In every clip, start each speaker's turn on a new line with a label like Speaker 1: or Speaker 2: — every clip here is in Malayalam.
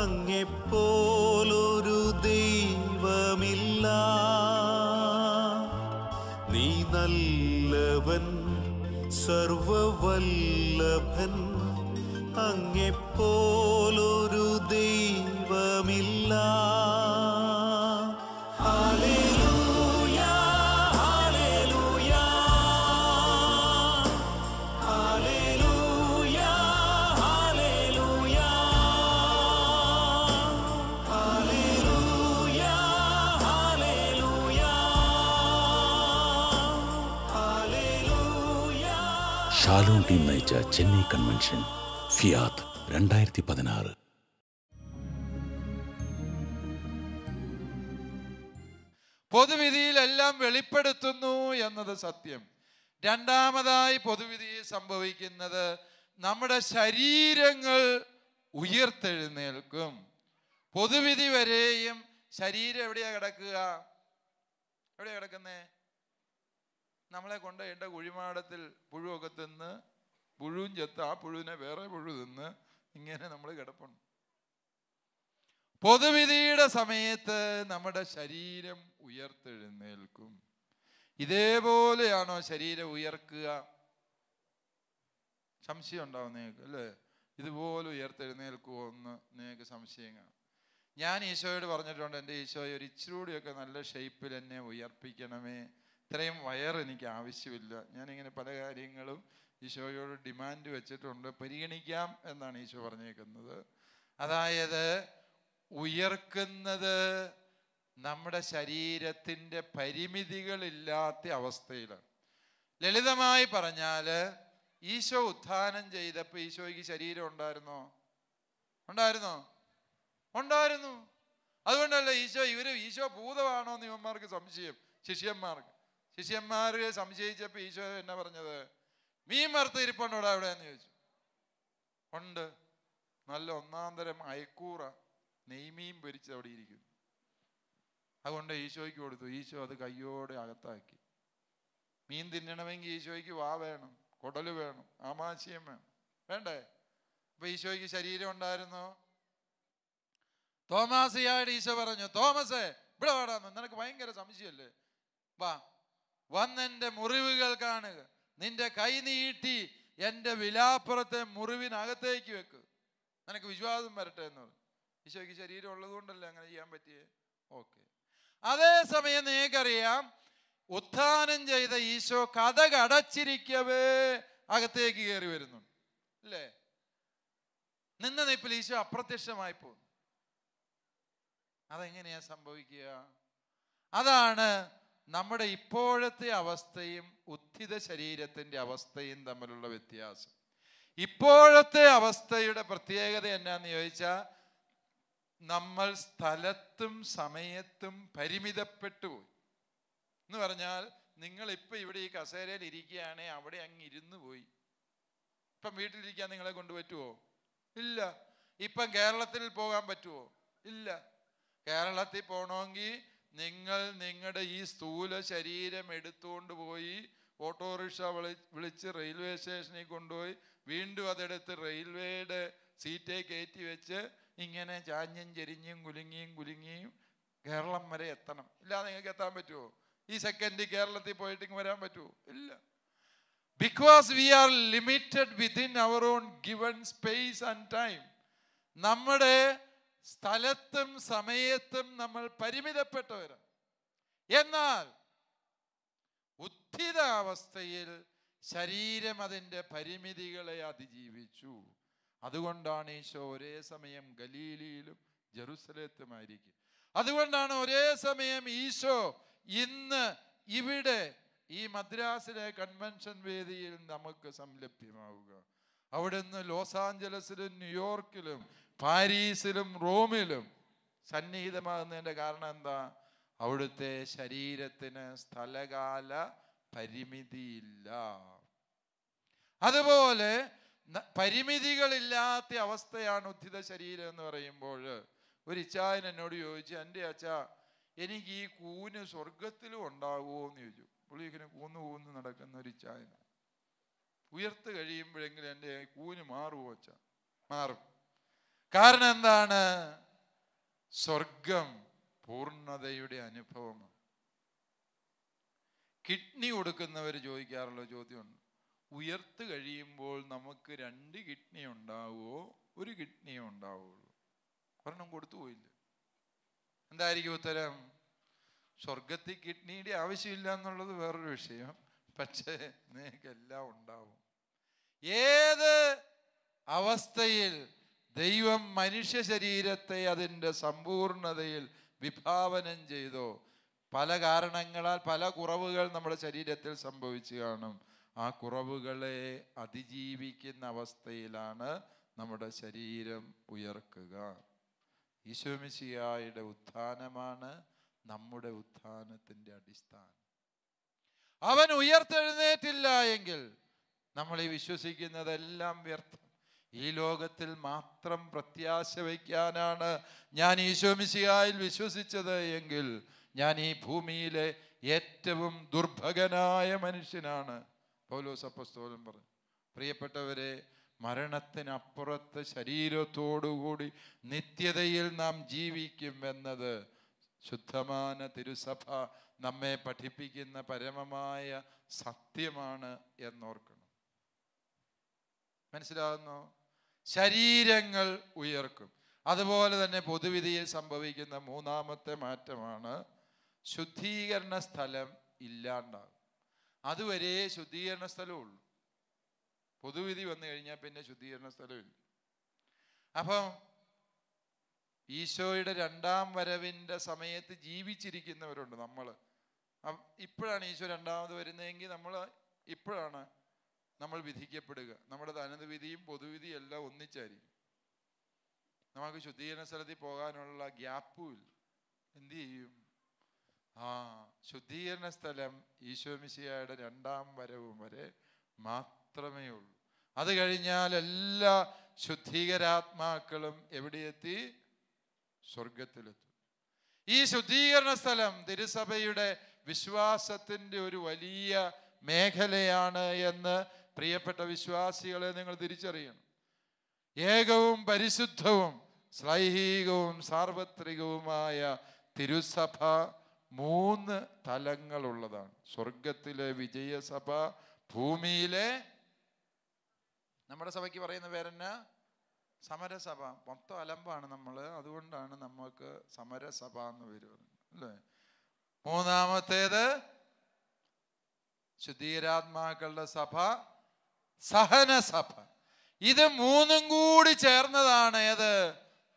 Speaker 1: അങ്ങെപ്പോലൊരു ദൈവമില്ല നീ നല്ലവൻ സർവവല്ലഭൻ അങ്ങെപ്പോ ടീം നയിച്ച ചെന്നൈ കൺവെൻഷൻ ഫിയാത്ത് രണ്ടായിരത്തി പതിനാറ്
Speaker 2: എല്ലാം വെളിപ്പെടുത്തുന്നു എന്നത് സത്യം രണ്ടാമതായി പൊതുവിധിയിൽ സംഭവിക്കുന്നത് നമ്മുടെ ശരീരങ്ങൾ ഉയർത്തെഴുന്നേൽക്കും പൊതുവിധി വരെയും ശരീരം എവിടെയാ കിടക്കുക എവിടെയാ കിടക്കുന്നേ നമ്മളെ കൊണ്ട് എൻ്റെ കുഴിമാടത്തിൽ പുഴുവൊക്കെ തിന്ന് പുഴുവും ചത്ത് ആ പുഴുവിനെ വേറെ പുഴു തിന്ന് ഇങ്ങനെ നമ്മൾ കിടപ്പുണ്ട് പൊതുവിധിയുടെ സമയത്ത് നമ്മുടെ ശരീരം ഉയർത്തെഴുന്നേൽക്കും ഇതേപോലെയാണോ ശരീരം ഉയർക്കുക സംശയം ഉണ്ടാവും നിങ്ങൾക്ക് അല്ലേ ഇതുപോലെ ഉയർത്തെഴുന്നേൽക്കുമോ എന്ന് നിങ്ങൾക്ക് സംശയം കാണും ഞാൻ ഈശോയോട് പറഞ്ഞിട്ടുണ്ട് എൻ്റെ ഈശോയെ ഒരു ഇച്ചിരി കൂടിയൊക്കെ നല്ല ഷേപ്പിൽ എന്നെ ഉയർപ്പിക്കണമേ ഇത്രയും വയർ എനിക്ക് ആവശ്യമില്ല ഞാനിങ്ങനെ പല കാര്യങ്ങളും ഈശോയോട് ഡിമാൻഡ് വെച്ചിട്ടുണ്ട് പരിഗണിക്കാം എന്നാണ് ഈശോ പറഞ്ഞേക്കുന്നത് അതായത് ഉയർക്കുന്നത് നമ്മുടെ ശരീരത്തിൻ്റെ പരിമിതികളില്ലാത്ത അവസ്ഥയിലാണ് ലളിതമായി പറഞ്ഞാൽ ഈശോ ഉത്ഥാനം ചെയ്തപ്പോൾ ഈശോയ്ക്ക് ശരീരം ഉണ്ടായിരുന്നോ ഉണ്ടായിരുന്നോ ഉണ്ടായിരുന്നു അതുകൊണ്ടല്ല ഈശോ ഇവർ ഈശോ ഭൂതമാണോ എന്ന് ഇവന്മാർക്ക് സംശയം ശിഷ്യന്മാർക്ക് ശിഷ്യന്മാരെ സംശയിച്ചപ്പോൾ ഈശോ എന്നാ പറഞ്ഞത് മീൻ വറുത്ത് അവിടെ എന്ന് ചോദിച്ചു ഉണ്ട് നല്ല ഒന്നാന്തരം അയക്കൂറ നെയ്മീൻ പൊരിച്ച് അവിടെ ഇരിക്കുന്നു അതുകൊണ്ട് ഈശോയ്ക്ക് കൊടുത്തു ഈശോ അത് കയ്യോടെ അകത്താക്കി മീൻ തിന്നണമെങ്കിൽ ഈശോയ്ക്ക് വാ വേണം കുടൽ വേണം ആമാശയം വേണം വേണ്ടേ അപ്പൊ ഈശോയ്ക്ക് ശരീരം ഉണ്ടായിരുന്നോ തോമാസിയായിട്ട് ഈശോ പറഞ്ഞു തോമസേ ഇവിടെ വാടാന്ന് നിനക്ക് ഭയങ്കര സംശയമല്ലേ വാ വന്നെന്റെ മുറിവുകൾ കാണുക നിന്റെ കൈ നീട്ടി എൻ്റെ വിലാപ്പുറത്തെ മുറിവിനകത്തേക്ക് വെക്ക് നിനക്ക് വിശ്വാസം വരട്ടെ എന്ന് പറഞ്ഞു ഈശോയ്ക്ക് ശരീരം ഉള്ളതുകൊണ്ടല്ലേ അങ്ങനെ ചെയ്യാൻ പറ്റിയേ ഓക്കെ അതേസമയം നിങ്ങൾക്കറിയാം ഉത്ഥാനം ചെയ്ത ഈശോ കഥകടച്ചിരിക്കവേ അകത്തേക്ക് കയറി വരുന്നു അല്ലേ നിന്ന നിപ്പിൽ ഈശോ അപ്രത്യക്ഷമായി പോകുന്നു അതെങ്ങനെയാ സംഭവിക്കുക അതാണ് നമ്മുടെ ഇപ്പോഴത്തെ അവസ്ഥയും ഉത്ഥിത ശരീരത്തിൻ്റെ അവസ്ഥയും തമ്മിലുള്ള വ്യത്യാസം ഇപ്പോഴത്തെ അവസ്ഥയുടെ പ്രത്യേകത എന്നാന്ന് ചോദിച്ചാൽ നമ്മൾ സ്ഥലത്തും സമയത്തും പരിമിതപ്പെട്ടു പോയി എന്ന് പറഞ്ഞാൽ നിങ്ങൾ ഇപ്പം ഇവിടെ ഈ കസേരയിൽ ഇരിക്കുകയാണെ അവിടെ അങ്ങ് ഇരുന്നു പോയി ഇപ്പം വീട്ടിലിരിക്കാൻ നിങ്ങളെ കൊണ്ടുപറ്റുമോ ഇല്ല ഇപ്പം കേരളത്തിൽ പോകാൻ പറ്റുമോ ഇല്ല കേരളത്തിൽ പോകണമെങ്കിൽ നിങ്ങൾ നിങ്ങളുടെ ഈ സ്ഥൂല ശരീരം എടുത്തുകൊണ്ട് പോയി ഓട്ടോറിക്ഷ വിളി വിളിച്ച് റെയിൽവേ സ്റ്റേഷനിൽ കൊണ്ടുപോയി വീണ്ടും അതെടുത്ത് റെയിൽവേയുടെ സീറ്റേ കയറ്റി വെച്ച് ഇങ്ങനെ ചാഞ്ഞും ചെരിഞ്ഞും കുലുങ്ങിയും കുലുങ്ങിയും കേരളം വരെ എത്തണം ഇല്ലാതെ നിങ്ങൾക്ക് എത്താൻ പറ്റുമോ ഈ സെക്കൻഡ് കേരളത്തിൽ പോയിട്ട് ഇങ്ങ് വരാൻ പറ്റുമോ ഇല്ല because we are limited within our own given space and time നമ്മുടെ സ്ഥലത്തും സമയത്തും നമ്മൾ പരിമിതപ്പെട്ടവരാണ് എന്നാൽ ഉദ്ധിതാവസ്ഥയിൽ ശരീരം അതിൻ്റെ പരിമിതികളെ അതിജീവിച്ചു അതുകൊണ്ടാണ് ഈശോ ഒരേ സമയം ഗലീലിയിലും ജെറുസലേത്തുമായിരിക്കും അതുകൊണ്ടാണ് ഒരേ സമയം ഈശോ ഇന്ന് ഇവിടെ ഈ മദ്രാസിലെ കൺവെൻഷൻ വേദിയിൽ നമുക്ക് സംലഭ്യമാവുക അവിടുന്ന് ലോസ് ആഞ്ചലസിലും ന്യൂയോർക്കിലും പാരീസിലും റോമിലും സന്നിഹിതമാകുന്നതിൻ്റെ കാരണം എന്താ അവിടുത്തെ ശരീരത്തിന് സ്ഥലകാല പരിമിതിയില്ല അതുപോലെ പരിമിതികളില്ലാത്ത അവസ്ഥയാണ് ഉദ്ധിത ശരീരം എന്ന് പറയുമ്പോൾ ഒരു ഇച്ചായൻ എന്നോട് ചോദിച്ചു എൻ്റെ അച്ഛ എനിക്ക് ഈ കൂന് സ്വർഗത്തിലും ഉണ്ടാകുമോ എന്ന് ചോദിച്ചു പുള്ളി ഇങ്ങനെ കൂന്ന് കൂന്ന് നടക്കുന്ന ഒരു ഇച്ചായന ഉയർത്ത് കഴിയുമ്പോഴെങ്കിലും എൻ്റെ കൂന് മാറുമോ അച്ഛ മാറും കാരണം എന്താണ് സ്വർഗം പൂർണ്ണതയുടെ അനുഭവമാണ് കിഡ്നി കൊടുക്കുന്നവർ ചോദിക്കാറുള്ള ചോദ്യമുണ്ട് ഉയർത്ത് കഴിയുമ്പോൾ നമുക്ക് രണ്ട് കിഡ്നി ഉണ്ടാവുമോ ഒരു കിഡ്നി ഉണ്ടാവുള്ളൂ ഒരെണ്ണം കൊടുത്തു പോയില്ല എന്തായിരിക്കും ഉത്തരം സ്വർഗത്തിൽ കിഡ്നിയുടെ ആവശ്യമില്ല എന്നുള്ളത് വേറൊരു വിഷയം പക്ഷേ നിനക്കെല്ലാം ഉണ്ടാവും ഏത് അവസ്ഥയിൽ ദൈവം മനുഷ്യ ശരീരത്തെ അതിൻ്റെ സമ്പൂർണതയിൽ വിഭാവനം ചെയ്തു പല കാരണങ്ങളാൽ പല കുറവുകൾ നമ്മുടെ ശരീരത്തിൽ സംഭവിച്ചു കാണും ആ കുറവുകളെ അതിജീവിക്കുന്ന അവസ്ഥയിലാണ് നമ്മുടെ ശരീരം ഉയർക്കുക ഈശോമിശിയായുടെ ഉത്ഥാനമാണ് നമ്മുടെ ഉത്ഥാനത്തിൻ്റെ അടിസ്ഥാനം അവൻ ഉയർത്തെഴുന്നേറ്റില്ല എങ്കിൽ നമ്മൾ ഈ വിശ്വസിക്കുന്നതെല്ലാം വ്യർത്ഥം ഈ ലോകത്തിൽ മാത്രം പ്രത്യാശ വയ്ക്കാനാണ് ഞാൻ ഈശോമിശിയായിൽ വിശ്വസിച്ചത് എങ്കിൽ ഞാൻ ഈ ഭൂമിയിലെ ഏറ്റവും ദുർഭകനായ മനുഷ്യനാണ് പൗലോസ് അപ്പസ്തോലൻ പറഞ്ഞു പ്രിയപ്പെട്ടവരെ മരണത്തിനപ്പുറത്ത് ശരീരത്തോടുകൂടി നിത്യതയിൽ നാം ജീവിക്കും എന്നത് ശുദ്ധമാന തിരുസഭ നമ്മെ പഠിപ്പിക്കുന്ന പരമമായ സത്യമാണ് എന്നോർക്കണം മനസ്സിലാകുന്നോ ശരീരങ്ങൾ ഉയർക്കും അതുപോലെ തന്നെ പൊതുവിധിയിൽ സംഭവിക്കുന്ന മൂന്നാമത്തെ മാറ്റമാണ് ശുദ്ധീകരണ സ്ഥലം ഇല്ലാണ്ടാകും അതുവരെ ശുദ്ധീകരണ സ്ഥലമുള്ളൂ പൊതുവിധി വന്നു കഴിഞ്ഞാൽ പിന്നെ ശുദ്ധീകരണ സ്ഥലമില്ല അപ്പം ഈശോയുടെ രണ്ടാം വരവിൻ്റെ സമയത്ത് ജീവിച്ചിരിക്കുന്നവരുണ്ട് നമ്മൾ ഇപ്പോഴാണ് ഈശോ രണ്ടാമത് വരുന്നതെങ്കിൽ നമ്മൾ ഇപ്പോഴാണ് നമ്മൾ വിധിക്കപ്പെടുക നമ്മുടെ തനതുവിധിയും പൊതുവിധിയും എല്ലാം ഒന്നിച്ചായിരിക്കും നമുക്ക് ശുദ്ധീകരണ സ്ഥലത്തിൽ പോകാനുള്ള ഗ്യാപ്പും ഇല്ല എന്ത് ചെയ്യും ആ ശുദ്ധീകരണ സ്ഥലം ഈശോമിശിയായുടെ രണ്ടാം വരവും വരെ മാത്രമേ ഉള്ളൂ അത് കഴിഞ്ഞാൽ എല്ലാ ശുദ്ധീകരാത്മാക്കളും എവിടെയെത്തി സ്വർഗത്തിലെത്തും ഈ ശുദ്ധീകരണ സ്ഥലം തിരുസഭയുടെ വിശ്വാസത്തിൻ്റെ ഒരു വലിയ മേഖലയാണ് എന്ന് പ്രിയപ്പെട്ട വിശ്വാസികളെ നിങ്ങൾ തിരിച്ചറിയണം ഏകവും പരിശുദ്ധവും സ്ലൈഹികവും സാർവത്രികവുമായ തിരുസഭ മൂന്ന് തലങ്ങളുള്ളതാണ് സ്വർഗത്തിലെ വിജയസഭ ഭൂമിയിലെ നമ്മുടെ സഭയ്ക്ക് പറയുന്ന പേരെന്ന സമരസഭ മൊത്തം അലമ്പാണ് നമ്മൾ അതുകൊണ്ടാണ് നമുക്ക് സമരസഭ എന്ന് പേര് പറയുന്നത് അല്ലേ മൂന്നാമത്തേത് ശുദ്ധീരാത്മാക്കളുടെ സഭ സഹനസഭ ഇത് മൂന്നും കൂടി ചേർന്നതാണ് ഏത്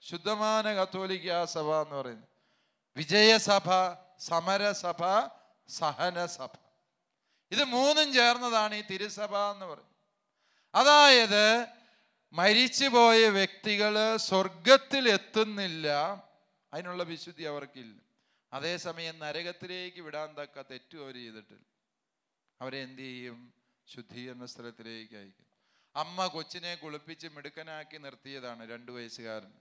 Speaker 2: ശുദ്ധമാന കത്തോലിക്ക സഭ എന്ന് പറയുന്നത് വിജയസഭ സമരസഭ സഹനസഭ ഇത് മൂന്നും ചേർന്നതാണ് ഈ തിരുസഭ എന്ന് പറയുന്നത് അതായത് മരിച്ചുപോയ വ്യക്തികൾ സ്വർഗത്തിൽ എത്തുന്നില്ല അതിനുള്ള വിശുദ്ധി അവർക്കില്ല അതേസമയം നരകത്തിലേക്ക് വിടാൻ തക്ക തെറ്റും അവർ ചെയ്തിട്ടില്ല അവരെന്ത് ചെയ്യും ശുദ്ധീകരണ സ്ഥലത്തിലേക്ക് അയക്കും അമ്മ കൊച്ചിനെ കുളിപ്പിച്ച് മിടുക്കനാക്കി നിർത്തിയതാണ് രണ്ടു വയസ്സുകാരൻ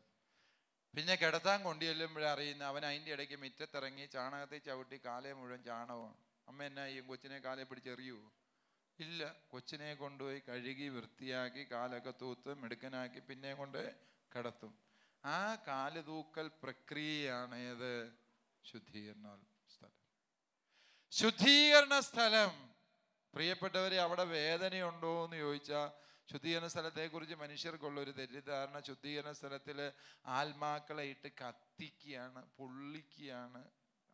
Speaker 2: പിന്നെ കിടത്താൻ കൊണ്ടുചെല്ലുമ്പോഴറിയുന്ന അവൻ അതിൻ്റെ ഇടയ്ക്ക് മുറ്റത്തിറങ്ങി ചാണകത്തിൽ ചവിട്ടി കാലേ മുഴുവൻ ചാണകമാണ് അമ്മ എന്നാ ഈ കൊച്ചിനെ കാലെ പിടിച്ചെറിയൂ ഇല്ല കൊച്ചിനെ കൊണ്ടുപോയി കഴുകി വൃത്തിയാക്കി കാലൊക്കെ തൂത്ത് മിടുക്കനാക്കി പിന്നെ കൊണ്ട് കിടത്തും ആ കാല് തൂക്കൽ പ്രക്രിയയാണേത് ശുദ്ധീകരണ സ്ഥലം ശുദ്ധീകരണ സ്ഥലം പ്രിയപ്പെട്ടവരെ അവിടെ വേദനയുണ്ടോ എന്ന് ചോദിച്ചാൽ ശുദ്ധീകരണ സ്ഥലത്തെക്കുറിച്ച് മനുഷ്യർക്കുള്ള ഒരു തെറ്റിദ്ധാരണ ശുദ്ധീകരണ സ്ഥലത്തിൽ ആത്മാക്കളെ ഇട്ട് കത്തിക്കുകയാണ് പൊള്ളിക്കുകയാണ്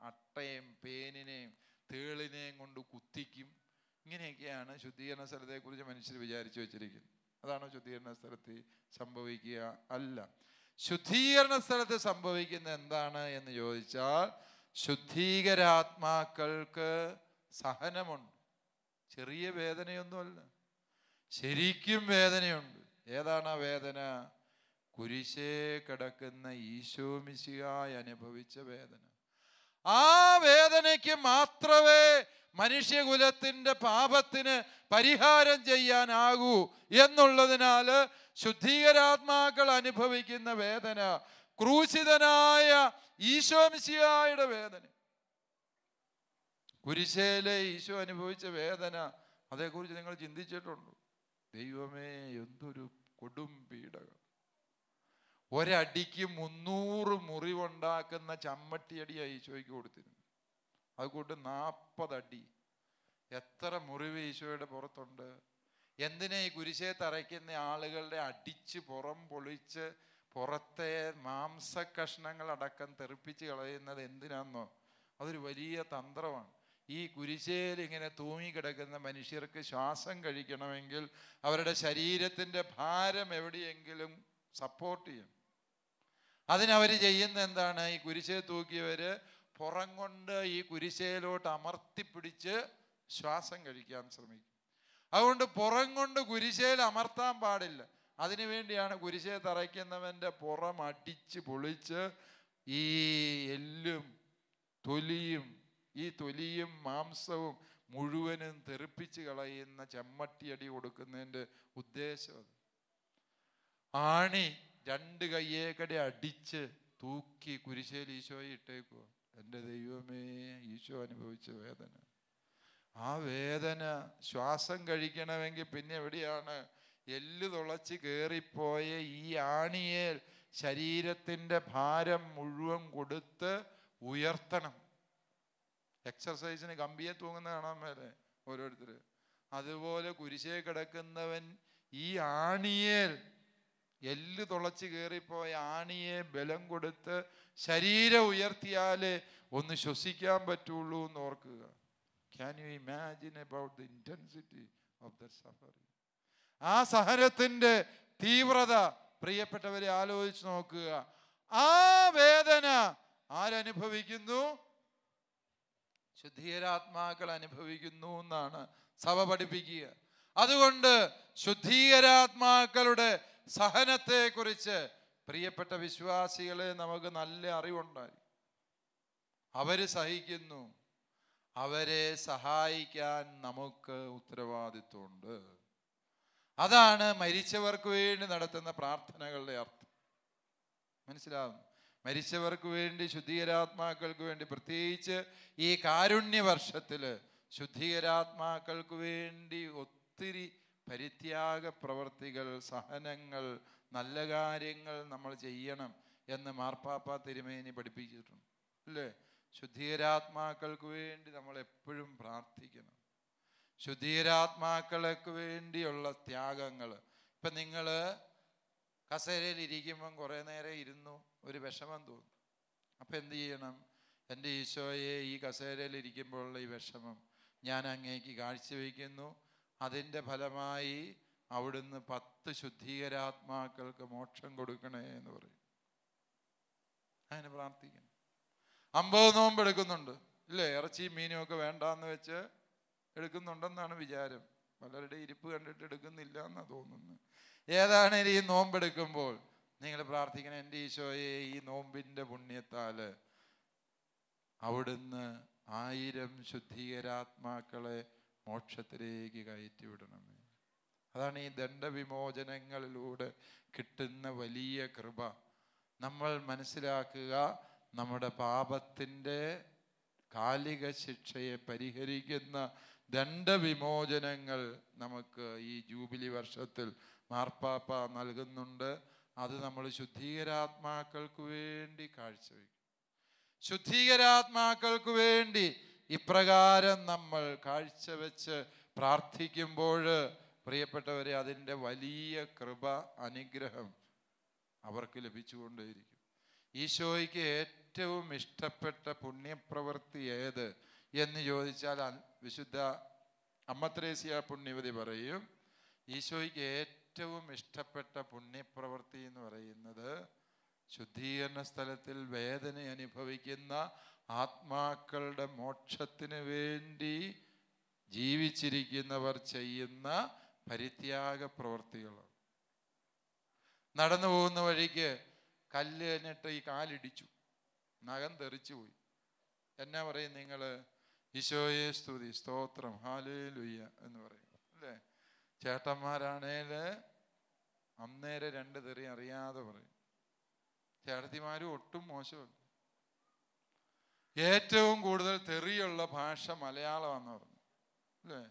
Speaker 2: അട്ടയും പേനിനെയും തേളിനെയും കൊണ്ട് കുത്തിക്കും ഇങ്ങനെയൊക്കെയാണ് ശുദ്ധീകരണ സ്ഥലത്തെക്കുറിച്ച് മനുഷ്യർ വിചാരിച്ചു വെച്ചിരിക്കുന്നത് അതാണ് ശുദ്ധീകരണ സ്ഥലത്ത് സംഭവിക്കുക അല്ല ശുദ്ധീകരണ സ്ഥലത്ത് സംഭവിക്കുന്ന എന്താണ് എന്ന് ചോദിച്ചാൽ ശുദ്ധീകരാത്മാക്കൾക്ക് സഹനമുണ്ട് ചെറിയ വേദനയൊന്നുമല്ല ശരിക്കും വേദനയുണ്ട് ഏതാണ് ആ വേദന കുരിശേ കിടക്കുന്ന ഈശോമിശിയായി അനുഭവിച്ച വേദന ആ വേദനയ്ക്ക് മാത്രമേ മനുഷ്യകുലത്തിൻ്റെ പാപത്തിന് പരിഹാരം ചെയ്യാനാകൂ എന്നുള്ളതിനാൽ ശുദ്ധീകരാത്മാക്കൾ അനുഭവിക്കുന്ന വേദന ക്രൂശിതനായ ഈശോമിശിയായുടെ വേദന കുരിശേലെ ഈശോ അനുഭവിച്ച വേദന അതേക്കുറിച്ച് നിങ്ങൾ ചിന്തിച്ചിട്ടുണ്ട് ദൈവമേ എന്തൊരു കൊടും പീഡകം ഒരടിക്ക് മുന്നൂറ് മുറിവുണ്ടാക്കുന്ന ചമ്മട്ടിയടിയായി ഈശോയ്ക്ക് കൊടുത്തിരുന്നു അതുകൊണ്ട് നാൽപ്പതടി എത്ര മുറിവ് ഈശോയുടെ പുറത്തുണ്ട് എന്തിനാ ഈ കുരിശെ തറയ്ക്കുന്ന ആളുകളുടെ അടിച്ച് പുറം പൊളിച്ച് പുറത്തെ മാംസ കഷ്ണങ്ങൾ അടക്കം തെറിപ്പിച്ച് കളയുന്നത് എന്തിനാന്നോ അതൊരു വലിയ തന്ത്രമാണ് ഈ കുരിശേൽ ഇങ്ങനെ തൂങ്ങിക്കിടക്കുന്ന മനുഷ്യർക്ക് ശ്വാസം കഴിക്കണമെങ്കിൽ അവരുടെ ശരീരത്തിൻ്റെ ഭാരം എവിടെയെങ്കിലും സപ്പോർട്ട് ചെയ്യും അതിനവർ ചെയ്യുന്ന എന്താണ് ഈ കുരിശേ തൂക്കിയവർ പുറം കൊണ്ട് ഈ കുരിശേലോട്ട് അമർത്തിപ്പിടിച്ച് ശ്വാസം കഴിക്കാൻ ശ്രമിക്കും അതുകൊണ്ട് പുറം കൊണ്ട് കുരിശേൽ അമർത്താൻ പാടില്ല അതിനുവേണ്ടിയാണ് കുരിശേ തറയ്ക്കുന്നവൻ്റെ പുറം അടിച്ച് പൊളിച്ച് ഈ എല്ലും തൊലിയും ഈ തൊലിയും മാംസവും മുഴുവനും തെറിപ്പിച്ച് കളയുന്ന ചെമ്മട്ടിയടി കൊടുക്കുന്നതിൻ്റെ ഉദ്ദേശം ആണി രണ്ട് കയ്യേക്കടി അടിച്ച് തൂക്കി കുരിശേൽ ഈശോയെ ഇട്ടേക്കുക എൻ്റെ ദൈവമേ ഈശോ അനുഭവിച്ച വേദന ആ വേദന ശ്വാസം കഴിക്കണമെങ്കിൽ പിന്നെ എവിടെയാണ് എല്ല് തുളച്ച് കയറിപ്പോയ ഈ ആണിയേൽ ശരീരത്തിൻ്റെ ഭാരം മുഴുവൻ കൊടുത്ത് ഉയർത്തണം എക്സർസൈസിന് കമ്പിയെ തൂങ്ങുന്ന കാണാൻ മേലെ ഓരോരുത്തർ അതുപോലെ കുരിശേ കിടക്കുന്നവൻ ഈ ആണിയേൽ എല്ല് തുളച്ച് കയറിപ്പോയ ആണിയെ ബലം കൊടുത്ത് ശരീരം ഉയർത്തിയാലേ ഒന്ന് ശ്വസിക്കാൻ പറ്റുള്ളൂ എന്ന് ഓർക്കുക can you imagine about the intensity of the suffering ആ സഹനത്തിൻ്റെ തീവ്രത പ്രിയപ്പെട്ടവരെ ആലോചിച്ച് നോക്കുക ആ വേദന ആരനുഭവിക്കുന്നു ശുദ്ധീകരാത്മാക്കൾ അനുഭവിക്കുന്നു എന്നാണ് സഭ പഠിപ്പിക്കുക അതുകൊണ്ട് ശുദ്ധീകരാത്മാക്കളുടെ സഹനത്തെക്കുറിച്ച് പ്രിയപ്പെട്ട വിശ്വാസികളെ നമുക്ക് നല്ല അറിവുണ്ടായി അവർ സഹിക്കുന്നു അവരെ സഹായിക്കാൻ നമുക്ക് ഉത്തരവാദിത്വമുണ്ട് അതാണ് മരിച്ചവർക്ക് വേണ്ടി നടത്തുന്ന പ്രാർത്ഥനകളുടെ അർത്ഥം മനസ്സിലാവും മരിച്ചവർക്ക് വേണ്ടി ശുദ്ധീകരാത്മാക്കൾക്ക് വേണ്ടി പ്രത്യേകിച്ച് ഈ കാരുണ്യ വർഷത്തിൽ ശുദ്ധീകരാത്മാക്കൾക്ക് വേണ്ടി ഒത്തിരി പരിത്യാഗ പ്രവർത്തികൾ സഹനങ്ങൾ നല്ല കാര്യങ്ങൾ നമ്മൾ ചെയ്യണം എന്ന് മാർപ്പാപ്പ തിരുമേനി പഠിപ്പിച്ചിട്ടുണ്ട് അല്ലേ ശുദ്ധീകരാത്മാക്കൾക്ക് വേണ്ടി നമ്മൾ എപ്പോഴും പ്രാർത്ഥിക്കണം ശുദ്ധീകരാത്മാക്കൾക്ക് വേണ്ടിയുള്ള ത്യാഗങ്ങൾ ഇപ്പം നിങ്ങൾ കസേരയിൽ ഇരിക്കുമ്പം കുറേ നേരം ഇരുന്നു ഒരു വിഷമം തോന്നും അപ്പം എന്ത് ചെയ്യണം എൻ്റെ ഈശോയെ ഈ കസേരയിൽ ഇരിക്കുമ്പോഴുള്ള ഈ വിഷമം ഞാൻ അങ്ങേക്ക് കാഴ്ചവെക്കുന്നു അതിൻ്റെ ഫലമായി അവിടുന്ന് പത്ത് ശുദ്ധീകരാത്മാക്കൾക്ക് മോക്ഷം കൊടുക്കണേ എന്ന് പറയും അങ്ങനെ പ്രാർത്ഥിക്കണം അമ്പത് നോമ്പ് എടുക്കുന്നുണ്ട് ഇല്ലേ ഇറച്ചിയും മീനും ഒക്കെ വേണ്ടാന്ന് വെച്ച് എടുക്കുന്നുണ്ടെന്നാണ് വിചാരം പലരുടെ ഇരിപ്പ് കണ്ടിട്ട് എടുക്കുന്നില്ല എന്നാണ് തോന്നുന്നത് ഏതാണേലും ഈ നോമ്പെടുക്കുമ്പോൾ നിങ്ങൾ പ്രാർത്ഥിക്കണം എൻ്റെ ഈശോയെ ഈ നോമ്പിൻ്റെ പുണ്യത്താൽ അവിടുന്ന് ആയിരം ശുദ്ധീകരാത്മാക്കളെ മോക്ഷത്തിലേക്ക് കയറ്റിവിടണമേ അതാണ് ഈ ദണ്ഡവിമോചനങ്ങളിലൂടെ കിട്ടുന്ന വലിയ കൃപ നമ്മൾ മനസ്സിലാക്കുക നമ്മുടെ പാപത്തിൻ്റെ കാലിക ശിക്ഷയെ പരിഹരിക്കുന്ന ദണ്ഡവിമോചനങ്ങൾ നമുക്ക് ഈ ജൂബിലി വർഷത്തിൽ മാർപ്പാപ്പ നൽകുന്നുണ്ട് അത് നമ്മൾ ശുദ്ധീകരാത്മാക്കൾക്ക് വേണ്ടി കാഴ്ചവെക്കും ശുദ്ധീകരാത്മാക്കൾക്ക് വേണ്ടി ഇപ്രകാരം നമ്മൾ കാഴ്ചവെച്ച് പ്രാർത്ഥിക്കുമ്പോൾ പ്രിയപ്പെട്ടവരെ അതിൻ്റെ വലിയ കൃപ അനുഗ്രഹം അവർക്ക് ലഭിച്ചുകൊണ്ടേയിരിക്കും ഈശോയ്ക്ക് ഏറ്റവും ഇഷ്ടപ്പെട്ട പുണ്യപ്രവൃത്തി ഏത് എന്ന് ചോദിച്ചാൽ വിശുദ്ധ അമ്മത്രേസിയ പുണ്യവതി പറയും ഈശോയ്ക്ക് ഏറ്റവും ഏറ്റവും ഇഷ്ടപ്പെട്ട പുണ്യപ്രവൃത്തി എന്ന് പറയുന്നത് ശുദ്ധീകരണ സ്ഥലത്തിൽ വേദന അനുഭവിക്കുന്ന ആത്മാക്കളുടെ മോക്ഷത്തിന് വേണ്ടി ജീവിച്ചിരിക്കുന്നവർ ചെയ്യുന്ന പരിത്യാഗ പ്രവൃത്തികളാണ് നടന്നു പോകുന്ന വഴിക്ക് കല്ല് എന്നിട്ട് ഈ കാലിടിച്ചു നഖം തെറിച്ചു പോയി എന്നാ പറയും നിങ്ങൾ ഈശോയെ സ്തുതി സ്തോത്രം ഹാലേ ലുയ്യ എന്ന് പറയും അല്ലേ ചേട്ടന്മാരാണേല് അന്നേരെ രണ്ട് തെറി അറിയാതെ പറയും ചേട്ടത്തിമാരും ഒട്ടും മോശമല്ല ഏറ്റവും കൂടുതൽ തെറിയുള്ള ഭാഷ മലയാളമാണെന്ന് പറഞ്ഞു അല്ലേ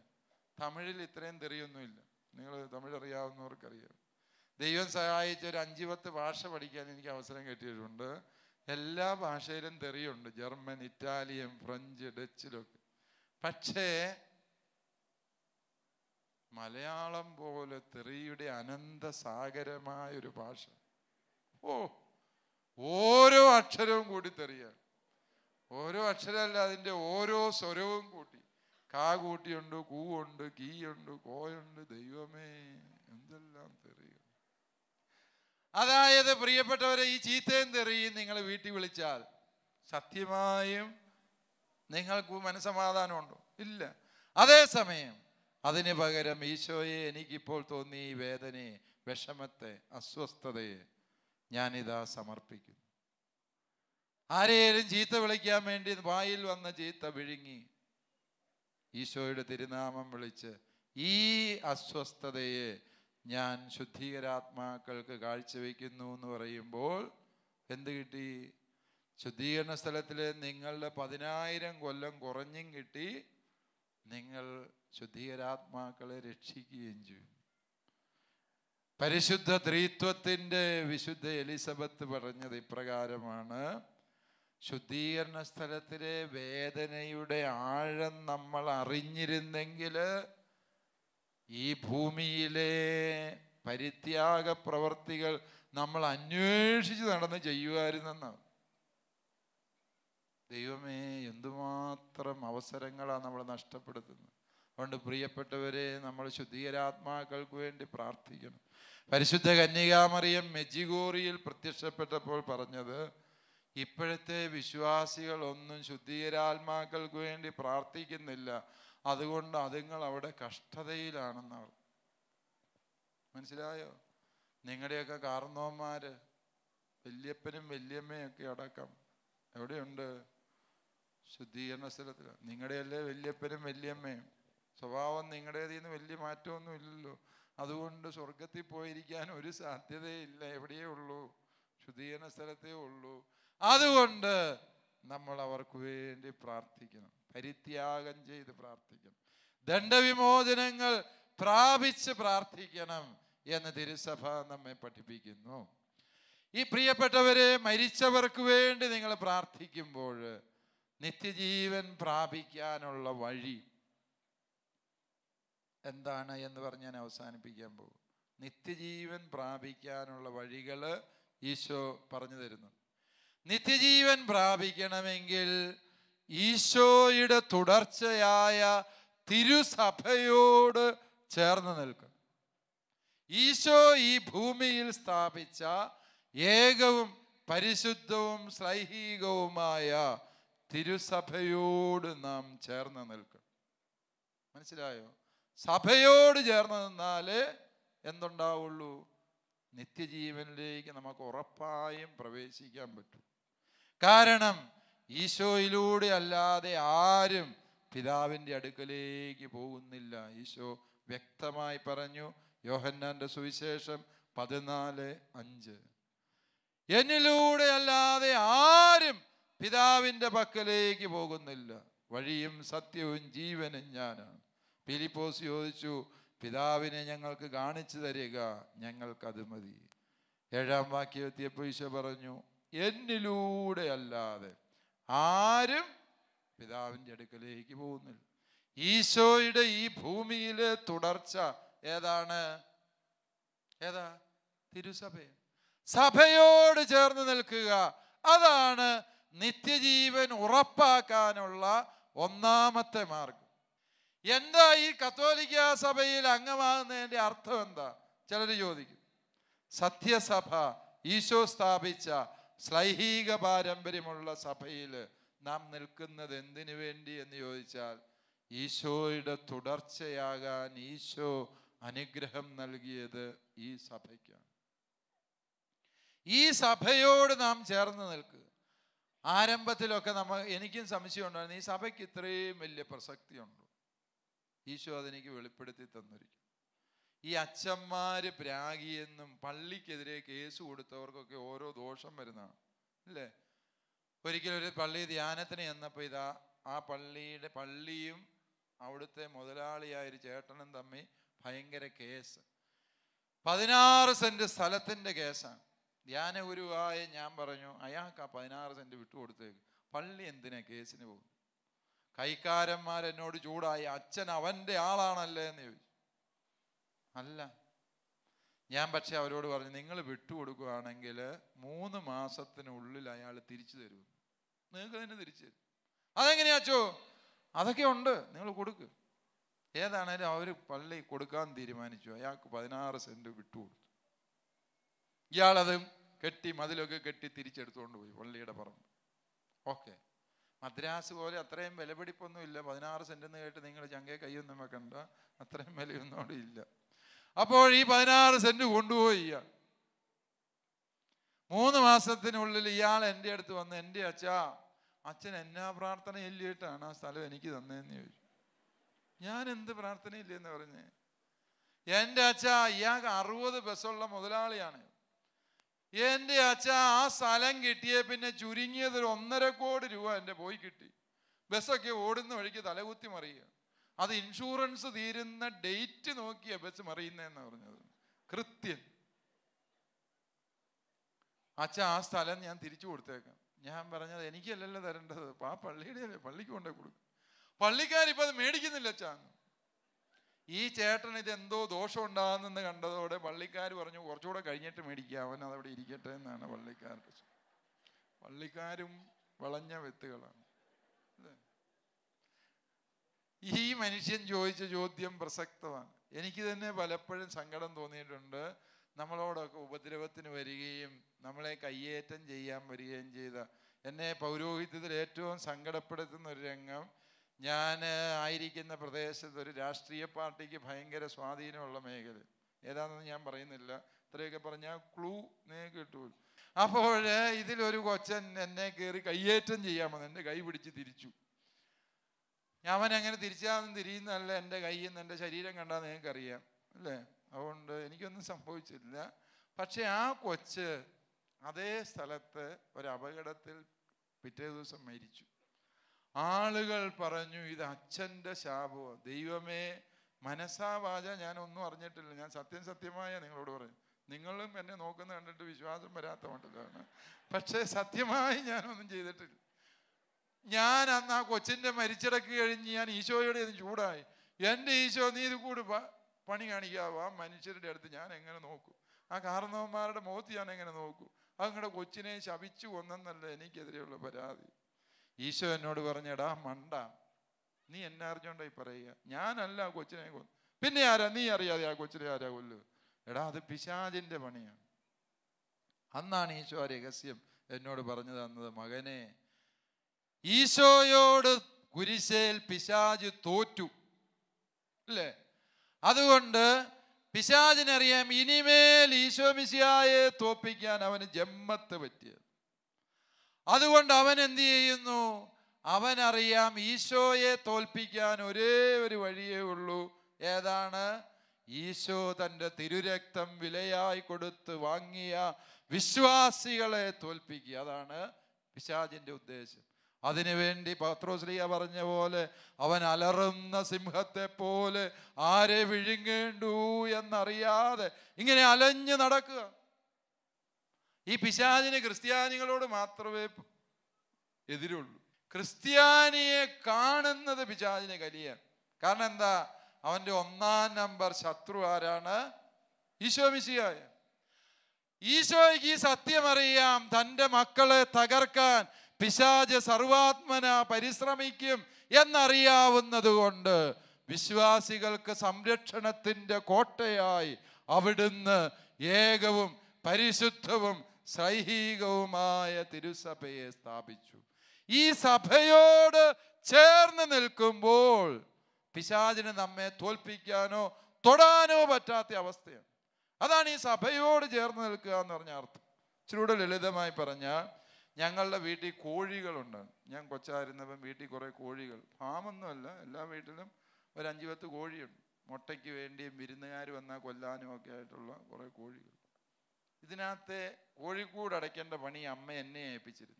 Speaker 2: തമിഴിൽ ഇത്രയും തെറിയൊന്നുമില്ല നിങ്ങൾ തമിഴ് അറിയാവുന്നവർക്കറിയാം ദൈവം സഹായിച്ച ഒരു അഞ്ച് പത്ത് ഭാഷ പഠിക്കാൻ എനിക്ക് അവസരം കിട്ടിയിട്ടുണ്ട് എല്ലാ ഭാഷയിലും തെറിയുണ്ട് ജർമ്മൻ ഇറ്റാലിയൻ ഫ്രഞ്ച് ഡച്ചിലൊക്കെ പക്ഷേ മലയാളം പോലെ തെറിയുടെ അനന്ത സാഗരമായ ഒരു ഭാഷ ഓ ഓരോ അക്ഷരവും കൂടി തെറിയാണ് ഓരോ അക്ഷരമല്ല അതിൻ്റെ ഓരോ സ്വരവും കൂട്ടി കാ കൂട്ടിയുണ്ട് കൂവുണ്ട് കീയുണ്ട് കോയുണ്ട് ദൈവമേ എന്തെല്ലാം തെറിയും അതായത് പ്രിയപ്പെട്ടവരെ ഈ ചീത്തയും തെറിയും നിങ്ങൾ വീട്ടിൽ വിളിച്ചാൽ സത്യമായും നിങ്ങൾക്ക് മനസ്സമാധാനമുണ്ടോ ഇല്ല അതേസമയം അതിന് പകരം ഈശോയെ എനിക്കിപ്പോൾ തോന്നി ഈ വേദനയെ വിഷമത്തെ അസ്വസ്ഥതയെ ഞാനിതാ സമർപ്പിക്കുന്നു ആരെയും ചീത്ത വിളിക്കാൻ വേണ്ടി വായിൽ വന്ന ചീത്ത വിഴുങ്ങി ഈശോയുടെ തിരുനാമം വിളിച്ച് ഈ അസ്വസ്ഥതയെ ഞാൻ ശുദ്ധീകരാത്മാക്കൾക്ക് കാഴ്ചവെക്കുന്നു എന്ന് പറയുമ്പോൾ എന്ത് കിട്ടി ശുദ്ധീകരണ സ്ഥലത്തിൽ നിങ്ങളുടെ പതിനായിരം കൊല്ലം കുറഞ്ഞും കിട്ടി നിങ്ങൾ ശുദ്ധീരാത്മാക്കളെ രക്ഷിക്കുകയും ചെയ്യും പരിശുദ്ധ ത്രീത്വത്തിൻ്റെ വിശുദ്ധ എലിസബത്ത് പറഞ്ഞത് ഇപ്രകാരമാണ് ശുദ്ധീകരണ സ്ഥലത്തിലെ വേദനയുടെ ആഴം നമ്മൾ അറിഞ്ഞിരുന്നെങ്കിൽ ഈ ഭൂമിയിലെ പരിത്യാഗ പ്രവർത്തികൾ നമ്മൾ അന്വേഷിച്ച് നടന്ന് ചെയ്യുമായിരുന്നെന്നാണ് ദൈവമേ എന്തുമാത്രം അവസരങ്ങളാണ് നമ്മൾ നഷ്ടപ്പെടുത്തുന്നത് അതുകൊണ്ട് പ്രിയപ്പെട്ടവരെ നമ്മൾ ശുദ്ധീകരാത്മാക്കൾക്ക് വേണ്ടി പ്രാർത്ഥിക്കണം പരിശുദ്ധ കന്യകാമറിയം മെജിഗോറിയിൽ പ്രത്യക്ഷപ്പെട്ടപ്പോൾ പറഞ്ഞത് ഇപ്പോഴത്തെ വിശ്വാസികൾ ഒന്നും ശുദ്ധീകരാത്മാക്കൾക്ക് വേണ്ടി പ്രാർത്ഥിക്കുന്നില്ല അതുകൊണ്ട് അതുങ്ങൾ അവിടെ കഷ്ടതയിലാണെന്നവർ മനസ്സിലായോ നിങ്ങളുടെയൊക്കെ കാർന്നോന്മാര് വല്യപ്പനും വല്യമ്മയൊക്കെ അടക്കം എവിടെയുണ്ട് ശുദ്ധീകരണ സ്ഥലത്തിൽ നിങ്ങളുടെയല്ലേ വല്യപ്പനും വല്യമ്മയും സ്വഭാവം നിങ്ങളുടേതിൽ നിന്ന് വലിയ മാറ്റമൊന്നും ഇല്ലല്ലോ അതുകൊണ്ട് സ്വർഗത്തിൽ പോയിരിക്കാൻ ഒരു സാധ്യതയില്ല എവിടെയേ ഉള്ളൂ ശുദ്ധീകരണ സ്ഥലത്തേ ഉള്ളൂ അതുകൊണ്ട് നമ്മൾ അവർക്ക് വേണ്ടി പ്രാർത്ഥിക്കണം പരിത്യാഗം ചെയ്ത് പ്രാർത്ഥിക്കണം ദണ്ഡവിമോചനങ്ങൾ പ്രാപിച്ച് പ്രാർത്ഥിക്കണം എന്ന് തിരുസഭ നമ്മെ പഠിപ്പിക്കുന്നു ഈ പ്രിയപ്പെട്ടവരെ മരിച്ചവർക്ക് വേണ്ടി നിങ്ങൾ പ്രാർത്ഥിക്കുമ്പോൾ നിത്യജീവൻ പ്രാപിക്കാനുള്ള വഴി എന്താണ് എന്ന് പറഞ്ഞ് ഞാൻ അവസാനിപ്പിക്കാൻ പോകും നിത്യജീവൻ പ്രാപിക്കാനുള്ള വഴികൾ ഈശോ പറഞ്ഞു തരുന്നു നിത്യജീവൻ പ്രാപിക്കണമെങ്കിൽ ഈശോയുടെ തുടർച്ചയായ തിരുസഭയോട് ചേർന്ന് നിൽക്കും ഈശോ ഈ ഭൂമിയിൽ സ്ഥാപിച്ച ഏകവും പരിശുദ്ധവും ശ്രൈഹികവുമായ തിരുസഭയോട് നാം ചേർന്ന് നിൽക്കും മനസ്സിലായോ സഭയോട് ചേർന്ന് നിന്നാലേ എന്തുണ്ടാവുള്ളൂ നിത്യജീവനിലേക്ക് നമുക്ക് ഉറപ്പായും പ്രവേശിക്കാൻ പറ്റും കാരണം ഈശോയിലൂടെ അല്ലാതെ ആരും പിതാവിൻ്റെ അടുക്കലേക്ക് പോകുന്നില്ല ഈശോ വ്യക്തമായി പറഞ്ഞു യോഹന്നാൻ്റെ സുവിശേഷം പതിനാല് അഞ്ച് എന്നിലൂടെ അല്ലാതെ ആരും പിതാവിൻ്റെ പക്കലേക്ക് പോകുന്നില്ല വഴിയും സത്യവും ജീവനും ഞാനാണ് ഫിലിപ്പോസ് ചോദിച്ചു പിതാവിനെ ഞങ്ങൾക്ക് കാണിച്ചു തരിക ഞങ്ങൾക്കത് മതി ഏഴാം വാക്യം എത്തിയപ്പോൾ ഈശോ പറഞ്ഞു എന്നിലൂടെ അല്ലാതെ ആരും പിതാവിൻ്റെ അടുക്കലേക്ക് പോകുന്നില്ല ഈശോയുടെ ഈ ഭൂമിയിലെ തുടർച്ച ഏതാണ് ഏതാ തിരുസഭ സഭയോട് ചേർന്ന് നിൽക്കുക അതാണ് നിത്യജീവൻ ഉറപ്പാക്കാനുള്ള ഒന്നാമത്തെ മാർഗം എന്താ ഈ കത്തോലിക്ക സഭയിൽ അംഗമാകുന്നതിൻ്റെ അർത്ഥം എന്താ ചിലർ ചോദിക്കും സത്യസഭ ഈശോ സ്ഥാപിച്ച സ്ലൈഹിക പാരമ്പര്യമുള്ള സഭയിൽ നാം നിൽക്കുന്നത് എന്തിനു വേണ്ടി എന്ന് ചോദിച്ചാൽ ഈശോയുടെ തുടർച്ചയാകാൻ ഈശോ അനുഗ്രഹം നൽകിയത് ഈ സഭയ്ക്കാണ് ഈ സഭയോട് നാം ചേർന്ന് നിൽക്കുക ആരംഭത്തിലൊക്കെ നമ്മൾ എനിക്കും സംശയം ഉണ്ടായിരുന്നു ഈ സഭയ്ക്ക് ഇത്രയും വലിയ പ്രസക്തിയുണ്ടോ ഈശോ അതെനിക്ക് വെളിപ്പെടുത്തി തന്നിരിക്കും ഈ അച്ഛന്മാര് പ്രാഗിയെന്നും പള്ളിക്കെതിരെ കേസ് കൊടുത്തവർക്കൊക്കെ ഓരോ ദോഷം വരുന്നതാണ് അല്ലേ ഒരിക്കലും ഒരു പള്ളി ധ്യാനത്തിന് ചെന്നപ്പോൾ ഇതാ ആ പള്ളിയുടെ പള്ളിയും അവിടുത്തെ മുതലാളിയായ ഒരു ചേട്ടനും തമ്മിൽ ഭയങ്കര കേസ് പതിനാറ് സെൻറ്റ് സ്ഥലത്തിൻ്റെ കേസാണ് ധ്യാന ഗുരുവായ ഞാൻ പറഞ്ഞു അയാൾക്ക് ആ പതിനാറ് സെൻറ്റ് വിട്ടുകൊടുത്തേക്ക് പള്ളി എന്തിനാ കേസിന് പോകും കൈക്കാരന്മാരെന്നോട് ചൂടായി അച്ഛൻ അവൻ്റെ ആളാണല്ലേ എന്ന് ചോദിച്ചു അല്ല ഞാൻ പക്ഷെ അവരോട് പറഞ്ഞു നിങ്ങൾ വിട്ടുകൊടുക്കുകയാണെങ്കിൽ മൂന്ന് മാസത്തിനുള്ളിൽ അയാൾ തിരിച്ചു തരും നിങ്ങൾക്ക് തന്നെ തിരിച്ചു തരും അതെങ്ങനെയാ അച്ചോ അതൊക്കെ ഉണ്ട് നിങ്ങൾ കൊടുക്ക് ഏതാണേലും അവർ പള്ളി കൊടുക്കാൻ തീരുമാനിച്ചു അയാൾക്ക് പതിനാറ് സെൻറ്റ് വിട്ടുകൊടുത്തു ഇയാളത് കെട്ടി മതിലൊക്കെ കെട്ടി തിരിച്ചെടുത്തുകൊണ്ട് പോയി പള്ളിയുടെ പറമ്പ് ഓക്കെ മദ്രാസ് പോലെ അത്രയും ഇല്ല പതിനാറ് സെൻറ്റെന്ന് കേട്ട് നിങ്ങൾ ചങ്കയെ കൈയൊന്നും വെക്കണ്ട അത്രയും വിലയൊന്നും അവിടെ ഇല്ല അപ്പോൾ ഈ പതിനാറ് സെൻറ്റ് കൊണ്ടുപോയി ഇയാൾ മൂന്ന് മാസത്തിനുള്ളിൽ ഇയാൾ എൻ്റെ അടുത്ത് വന്ന് എൻ്റെ അച്ഛാ അച്ഛൻ എന്നാ പ്രാർത്ഥന ഇല്ലിട്ടാണ് ആ സ്ഥലം എനിക്ക് തന്നതെന്ന് ചോദിച്ചു ഞാൻ എന്ത് പ്രാർത്ഥന ഇല്ലെന്ന് പറഞ്ഞ് എൻ്റെ അച്ഛാ ഇയാൾക്ക് അറുപത് ബസ്സുള്ള മുതലാളിയാണ് എൻ്റെ അച്ഛ ആ സ്ഥലം കിട്ടിയ പിന്നെ ചുരുങ്ങിയത് ഒരു ഒന്നര കോടി രൂപ എൻ്റെ പോയി കിട്ടി ബസ്സൊക്കെ ഓടുന്ന വഴിക്ക് തലകുത്തി മറിയുക അത് ഇൻഷുറൻസ് തീരുന്ന ഡേറ്റ് നോക്കിയ ബസ് മറിയുന്നതെന്ന് പറഞ്ഞത് കൃത്യം അച്ഛ ആ സ്ഥലം ഞാൻ തിരിച്ചു കൊടുത്തേക്കാം ഞാൻ പറഞ്ഞത് എനിക്കല്ലല്ലോ തരേണ്ടത് ആ പള്ളിയുടെ പള്ളിക്ക് കൊണ്ടേ കൊടുക്കും പള്ളിക്കാരിപ്പോൾ അത് മേടിക്കുന്നില്ല അച്ഛാന്ന് ഈ ചേട്ടൻ ഇത് എന്തോ ദോഷം ഉണ്ടാകുന്നെന്ന് കണ്ടതോടെ പള്ളിക്കാർ പറഞ്ഞു കുറച്ചുകൂടെ കഴിഞ്ഞിട്ട് മേടിക്കുക അവൻ അതവിടെ ഇരിക്കട്ടെ എന്നാണ് പള്ളിക്കാരുടെ പള്ളിക്കാരും വളഞ്ഞ വിത്തുകളാണ് ഈ മനുഷ്യൻ ചോദിച്ച ചോദ്യം പ്രസക്തമാണ് എനിക്ക് തന്നെ പലപ്പോഴും സങ്കടം തോന്നിയിട്ടുണ്ട് നമ്മളോടൊക്കെ ഉപദ്രവത്തിന് വരികയും നമ്മളെ കയ്യേറ്റം ചെയ്യാൻ വരികയും ചെയ്ത എന്നെ പൗരോഹിത്യത്തിൽ ഏറ്റവും സങ്കടപ്പെടുത്തുന്ന ഒരു രംഗം ഞാൻ ആയിരിക്കുന്ന പ്രദേശത്ത് ഒരു രാഷ്ട്രീയ പാർട്ടിക്ക് ഭയങ്കര സ്വാധീനമുള്ള മേഖല ഏതാണെന്ന് ഞാൻ പറയുന്നില്ല ഇത്രയൊക്കെ പറഞ്ഞാൽ ക്ലൂ നിങ്ങൾക്ക് കിട്ടൂ അപ്പോൾ ഇതിലൊരു കൊച്ചൻ എന്നെ കയറി കയ്യേറ്റം ചെയ്യാമെന്ന് എൻ്റെ കൈ പിടിച്ച് തിരിച്ചു അവൻ അങ്ങനെ തിരിച്ചാന്ന് തിരിയുന്നതല്ല എൻ്റെ കയ്യിൽ നിന്ന് എൻ്റെ ശരീരം കണ്ടാൽ നിങ്ങൾക്കറിയാം അല്ലേ അതുകൊണ്ട് എനിക്കൊന്നും സംഭവിച്ചില്ല പക്ഷെ ആ കൊച്ച് അതേ സ്ഥലത്ത് ഒരു അപകടത്തിൽ പിറ്റേ ദിവസം മരിച്ചു ആളുകൾ പറഞ്ഞു ഇത് അച്ഛൻ്റെ ശാപോ ദൈവമേ മനസ്സാ ഞാൻ ഒന്നും അറിഞ്ഞിട്ടില്ല ഞാൻ സത്യം സത്യമായ നിങ്ങളോട് പറഞ്ഞു നിങ്ങളും എന്നെ നോക്കുന്ന കണ്ടിട്ട് വിശ്വാസം വരാത്ത മട്ടിലാണ് പക്ഷേ സത്യമായി ഞാനൊന്നും ചെയ്തിട്ടില്ല ഞാൻ അന്ന് ആ കൊച്ചിൻ്റെ മരിച്ചിടക്ക് കഴിഞ്ഞ് ഞാൻ ഈശോയുടെ ഇത് ചൂടായി എൻ്റെ ഈശോ നീ ഇത് കൂടി പണി കാണിക്കാവോ ആ മനുഷ്യരുടെ അടുത്ത് ഞാൻ എങ്ങനെ നോക്കും ആ കാരണവന്മാരുടെ മുഖത്ത് ഞാൻ എങ്ങനെ നോക്കും അങ്ങടെ കൊച്ചിനെ ശപിച്ചു കൊന്നല്ല എനിക്കെതിരെയുള്ള പരാതി ഈശോ എന്നോട് പറഞ്ഞടാ മണ്ട നീ എന്നെ അറിഞ്ഞോണ്ടായി പറയുക ഞാനല്ല ആ കൊച്ചിനെ കൊന്നു പിന്നെ ആരാ നീ അറിയാതെ ആ കൊച്ചിനെ ആരാ കൊല്ലു എടാ അത് പിശാചിന്റെ പണിയാണ് അന്നാണ് ഈശോ ആ രഹസ്യം എന്നോട് പറഞ്ഞു തന്നത് മകനെ ഈശോയോട് കുരിശേൽ പിശാജ് തോറ്റു അല്ലേ അതുകൊണ്ട് പിശാജിനറിയാം ഇനിമേൽ ഈശോ മിശിയായെ തോപ്പിക്കാൻ അവന് ജമ്മത്ത് പറ്റിയത് അതുകൊണ്ട് അവൻ എന്ത് ചെയ്യുന്നു അവനറിയാം ഈശോയെ തോൽപ്പിക്കാൻ ഒരേ ഒരു വഴിയേ ഉള്ളൂ ഏതാണ് ഈശോ തൻ്റെ തിരുരക്തം വിലയായി കൊടുത്ത് വാങ്ങിയ വിശ്വാസികളെ തോൽപ്പിക്കുക അതാണ് പിശാജിൻ്റെ ഉദ്ദേശം അതിനുവേണ്ടി പത്രോശ്രീയ പറഞ്ഞ പോലെ അവൻ അലറുന്ന സിംഹത്തെ പോലെ ആരെ വിഴുങ്ങേണ്ടു എന്നറിയാതെ ഇങ്ങനെ അലഞ്ഞു നടക്കുക ഈ പിശാചിന് ക്രിസ്ത്യാനികളോട് മാത്രമേ എതിരുള്ളൂ ക്രിസ്ത്യാനിയെ കാണുന്നത് പിശാചിനെ കലിയാണ് കാരണം എന്താ അവൻ്റെ ഒന്നാം നമ്പർ ശത്രു ആരാണ് ഈശോ മിശിയായ ഈശോയ്ക്ക് ഈ സത്യമറിയാം തൻ്റെ മക്കളെ തകർക്കാൻ പിശാജ് സർവാത്മന പരിശ്രമിക്കും എന്നറിയാവുന്നത് കൊണ്ട് വിശ്വാസികൾക്ക് സംരക്ഷണത്തിൻ്റെ കോട്ടയായി അവിടുന്ന് ഏകവും പരിശുദ്ധവും സൈഹികവുമായ തിരുസഭയെ സ്ഥാപിച്ചു ഈ സഭയോട് ചേർന്ന് നിൽക്കുമ്പോൾ പിശാചിന് നമ്മെ തോൽപ്പിക്കാനോ തൊടാനോ പറ്റാത്ത അവസ്ഥയാണ് അതാണ് ഈ സഭയോട് ചേർന്ന് നിൽക്കുക എന്ന് പറഞ്ഞ അർത്ഥം ഇച്ചിരൂടെ ലളിതമായി പറഞ്ഞാൽ ഞങ്ങളുടെ വീട്ടിൽ കോഴികളുണ്ട് ഞാൻ കൊച്ചായിരുന്നപ്പം വീട്ടിൽ കുറേ കോഴികൾ ഫാമൊന്നുമല്ല എല്ലാ വീട്ടിലും ഒരു അഞ്ച് പത്ത് കോഴിയുണ്ട് മുട്ടയ്ക്ക് വേണ്ടിയും വിരുന്നുകാർ വന്നാൽ കൊല്ലാനും ഒക്കെ ആയിട്ടുള്ള കുറേ കോഴികൾ ഇതിനകത്ത് കോഴിക്കൂടടയ്ക്കേണ്ട പണി അമ്മ എന്നെ ഏൽപ്പിച്ചിരുന്നു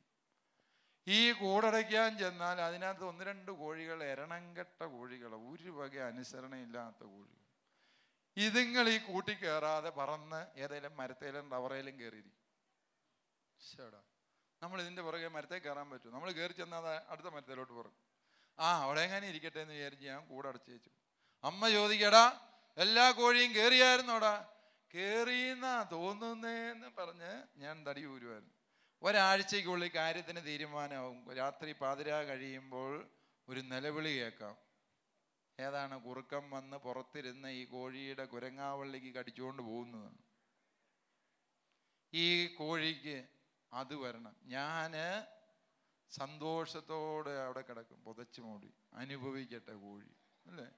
Speaker 2: ഈ കൂടടയ്ക്കാൻ ചെന്നാൽ അതിനകത്ത് ഒന്ന് രണ്ട് കോഴികൾ എരണംകെട്ട കോഴികൾ ഒരു വക അനുസരണയില്ലാത്ത കോഴികൾ ഇതുങ്ങൾ ഈ കൂട്ടി കയറാതെ പറന്ന് ഏതെങ്കിലും മരത്തേലും റവറയിലും കയറിയിരിക്കും നമ്മൾ ഇതിൻ്റെ പുറകെ മരത്തെ കയറാൻ പറ്റും നമ്മൾ കയറി ചെന്നാൽ അടുത്ത മരത്തേലോട്ട് പറഞ്ഞു ആ അവിടെ എങ്ങനെ ഇരിക്കട്ടെ എന്ന് വിചാരിച്ച് ഞാൻ കൂടെ വെച്ചു അമ്മ ചോദിക്കടാ എല്ലാ കോഴിയും കയറിയായിരുന്നോടാ കയറിയെന്നാ തോന്നുന്നേന്ന് പറഞ്ഞ് ഞാൻ തടി ഊരുവായിരുന്നു ഒരാഴ്ചയ്ക്കുള്ളിൽ കാര്യത്തിന് തീരുമാനമാവും രാത്രി പാതിര കഴിയുമ്പോൾ ഒരു നിലവിളി കേൾക്കാം ഏതാണ് കുറുക്കം വന്ന് പുറത്തിരുന്ന ഈ കോഴിയുടെ കുരങ്ങാവള്ളിക്ക് കടിച്ചുകൊണ്ട് പോകുന്നത് ഈ കോഴിക്ക് അത് വരണം ഞാൻ സന്തോഷത്തോടെ അവിടെ കിടക്കും പുതച്ചു മൂടി അനുഭവിക്കട്ടെ കോഴി അല്ലേ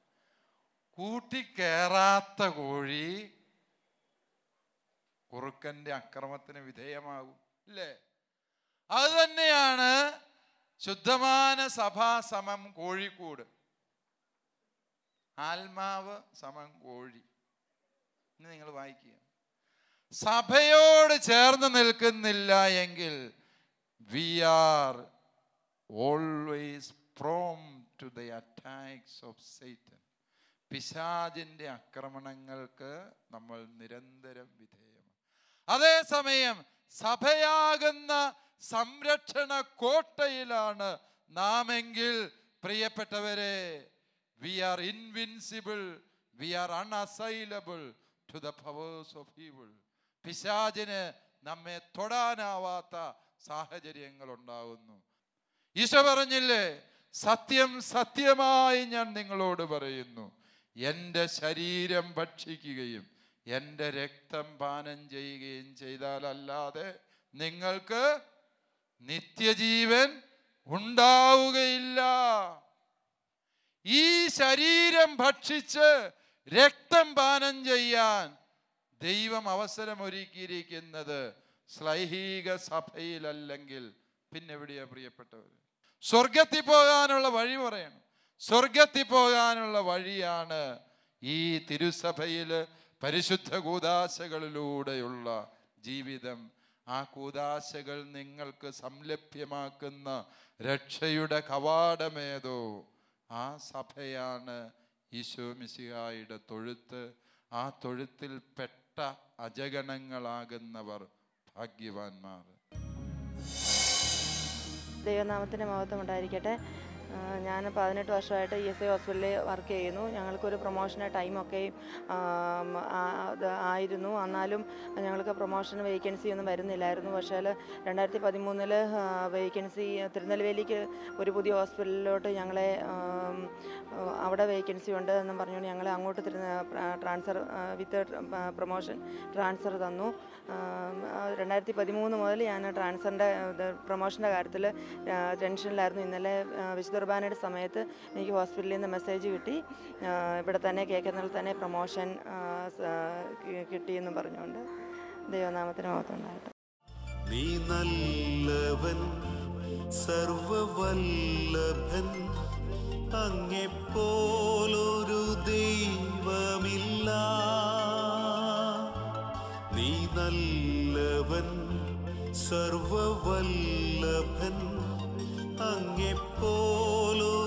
Speaker 2: കൂട്ടിക്കേറാത്ത കോഴി കുറുക്കൻ്റെ അക്രമത്തിന് വിധേയമാകും അല്ലേ അത് തന്നെയാണ് ശുദ്ധമാന സഭാ സമം കോഴിക്കൂട് ആത്മാവ് സമം കോഴി ഇനി നിങ്ങൾ വായിക്കുക സഭയോട് ചേർന്ന് നിൽക്കുന്നില്ല എങ്കിൽ we are always prone to the attacks of Satan പിശാജിൻ്റെ ആക്രമണങ്ങൾക്ക് നമ്മൾ നിരന്തരം വിധേയം അതേസമയം സഭയാകുന്ന സംരക്ഷണ കോട്ടയിലാണ് നാമെങ്കിൽ പ്രിയപ്പെട്ടവരെ we are invincible we are unassailable to the powers of evil പിശാചിന് നമ്മെ തൊടാനാവാത്ത സാഹചര്യങ്ങൾ ഉണ്ടാകുന്നു ഈശോ പറഞ്ഞില്ലേ സത്യം സത്യമായി ഞാൻ നിങ്ങളോട് പറയുന്നു എൻ്റെ ശരീരം ഭക്ഷിക്കുകയും എൻ്റെ രക്തം പാനം ചെയ്യുകയും ചെയ്താലല്ലാതെ നിങ്ങൾക്ക് നിത്യജീവൻ ഉണ്ടാവുകയില്ല ഈ ശരീരം ഭക്ഷിച്ച് രക്തം പാനം ചെയ്യാൻ ദൈവം അവസരമൊരുക്കിയിരിക്കുന്നത് സ്ലൈഹിക സഭയിലല്ലെങ്കിൽ പിന്നെ എവിടെയാ പ്രിയപ്പെട്ടവർ സ്വർഗത്തിൽ പോകാനുള്ള വഴി പറയണം സ്വർഗത്തിൽ പോകാനുള്ള വഴിയാണ് ഈ തിരുസഭയില് പരിശുദ്ധ കൂതാശകളിലൂടെയുള്ള ജീവിതം ആ കൂതാശകൾ നിങ്ങൾക്ക് സംലഭ്യമാക്കുന്ന രക്ഷയുടെ കവാടമേതോ ആ സഭയാണ് ഈശോ മിശിഹായുടെ തൊഴുത്ത് ആ തൊഴുത്തിൽ പെട്ട അജഗണങ്ങളാകുന്നവർ ഭാഗ്യവാന്മാർ ദൈവനാമത്തിൻ്റെ മഹത്വം ഉണ്ടായിരിക്കട്ടെ ഞാൻ പതിനെട്ട് വർഷമായിട്ട് ഇ എസ് ഐ ഹോസ്പിറ്റലിൽ വർക്ക് ചെയ്യുന്നു ഞങ്ങൾക്കൊരു പ്രൊമോഷന് ടൈമൊക്കെ ആയിരുന്നു എന്നാലും ഞങ്ങൾക്ക് പ്രൊമോഷൻ വേക്കൻസി ഒന്നും വരുന്നില്ലായിരുന്നു പക്ഷേ രണ്ടായിരത്തി പതിമൂന്നിൽ വേക്കൻസി തിരുനെൽവേലിക്ക് ഒരു പുതിയ ഹോസ്പിറ്റലിലോട്ട് ഞങ്ങളെ അവിടെ വേക്കൻസി ഉണ്ട് എന്നും പറഞ്ഞുകൊണ്ട് ഞങ്ങളെ അങ്ങോട്ട് തിരുന്ന ട്രാൻസ്ഫർ വിത്ത് പ്രൊമോഷൻ ട്രാൻസ്ഫർ തന്നു രണ്ടായിരത്തി പതിമൂന്ന് മുതൽ ഞാൻ ട്രാൻസ്ഫറിൻ്റെ പ്രൊമോഷൻ്റെ കാര്യത്തിൽ ടെൻഷനിലായിരുന്നു ഇന്നലെ വിശുദ്ധ കുർബാനയുടെ സമയത്ത് എനിക്ക് ഹോസ്പിറ്റലിൽ നിന്ന് മെസ്സേജ് കിട്ടി ഇവിടെ തന്നെ കേൾക്കുന്നതിൽ തന്നെ പ്രൊമോഷൻ കിട്ടിയെന്നും പറഞ്ഞുകൊണ്ട് ദൈവനാമത്തിന് മഹത്വമുണ്ടായിട്ട്
Speaker 1: നീ നല്ലവൻ സർവവല്ലഭൻ അങ്ങേ ദൈവമില്ല നീ നല്ലവൻ போலோ